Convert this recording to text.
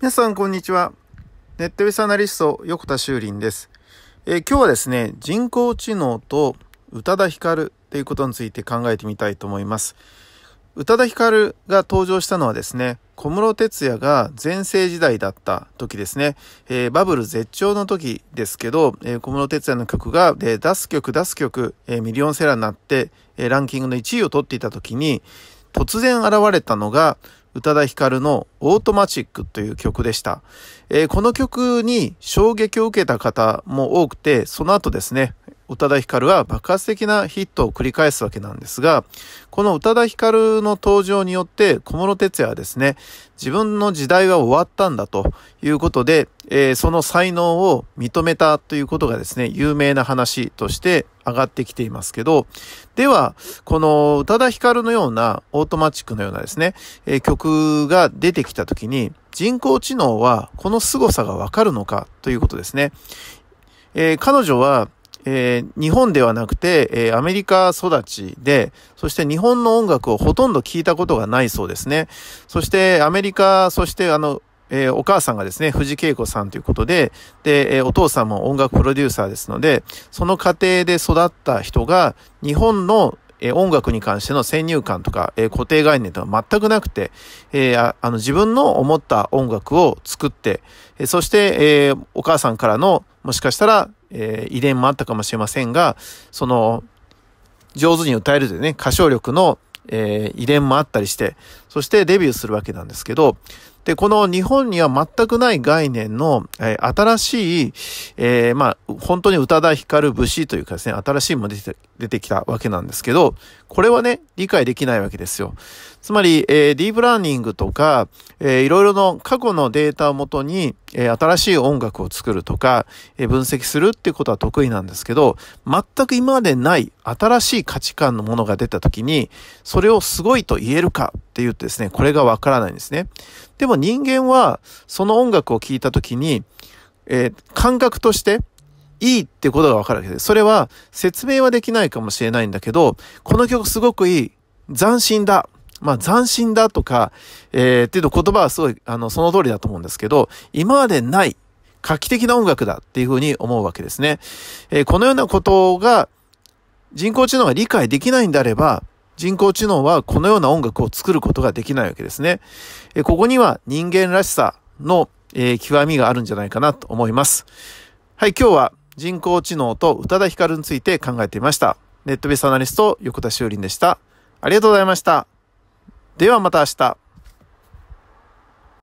皆さんこんにちは。ネットウェスアナリスト、横田修林です、えー、今日はですね、人工知能と宇多田ヒカルということについて考えてみたいと思います。宇多田ヒカルが登場したのはですね、小室哲也が全盛時代だった時ですね、えー、バブル絶頂の時ですけど、えー、小室哲也の曲が、えー、出す曲出す曲、えミリオンセラーになって、えランキングの1位を取っていた時に、突然現れたのが宇多田ヒカルのオートマチックという曲でした。えー、この曲に衝撃を受けた方も多くて、その後ですね、宇多田ヒカルは爆発的なヒットを繰り返すわけなんですが、この宇多田ヒカルの登場によって小室哲也はですね、自分の時代は終わったんだということで、えー、その才能を認めたということがですね、有名な話として上がってきていますけど、では、この宇多田ヒカルのようなオートマチックのようなですね、えー、曲が出てきた時に、人工知能はこの凄さがわかるのかということですね。えー、彼女はえー、日本ではなくて、えー、アメリカ育ちで、そして日本の音楽をほとんど聞いたことがないそうですね。そしてアメリカ、そしてあの、えー、お母さんがですね、藤恵子さんということで、で、えお父さんも音楽プロデューサーですので、その家庭で育った人が、日本のえ音楽に関しての先入観とか、え固定概念とは全くなくて、えあの自分の思った音楽を作って、えそして、えお母さんからのもしかしたら、えー、遺伝もあったかもしれませんが、その、上手に歌えるでね、歌唱力の、えー、遺伝もあったりして、そしてデビューするわけなんですけど、で、この日本には全くない概念の、えー、新しい、えー、まあ、本当に宇多田光武士というかですね、新しいもの出て出てきたわけなんですけど、これはね、理解できないわけですよ。つまり、えー、ディープラーニングとか、えー、いろいろの過去のデータをもとに、えー、新しい音楽を作るとか、えー、分析するっていうことは得意なんですけど、全く今までない新しい価値観のものが出た時に、それをすごいと言えるかって言うとですね、これがわからないんですね。でもも人間は、その音楽を聴いた時に、えー、感覚として、いいってことがわかるわけです。それは、説明はできないかもしれないんだけど、この曲すごくいい。斬新だ。まあ、斬新だとか、えー、っていう言葉はすごい、あの、その通りだと思うんですけど、今までない、画期的な音楽だっていうふうに思うわけですね。えー、このようなことが、人工知能が理解できないんであれば、人工知能はこのような音楽を作ることができないわけですね。えここには人間らしさの、え極みがあるんじゃないかなと思います。はい、今日は人工知能と宇多田ヒカルについて考えてみました。ネットベースアナリスト横田修林でした。ありがとうございました。ではまた明日。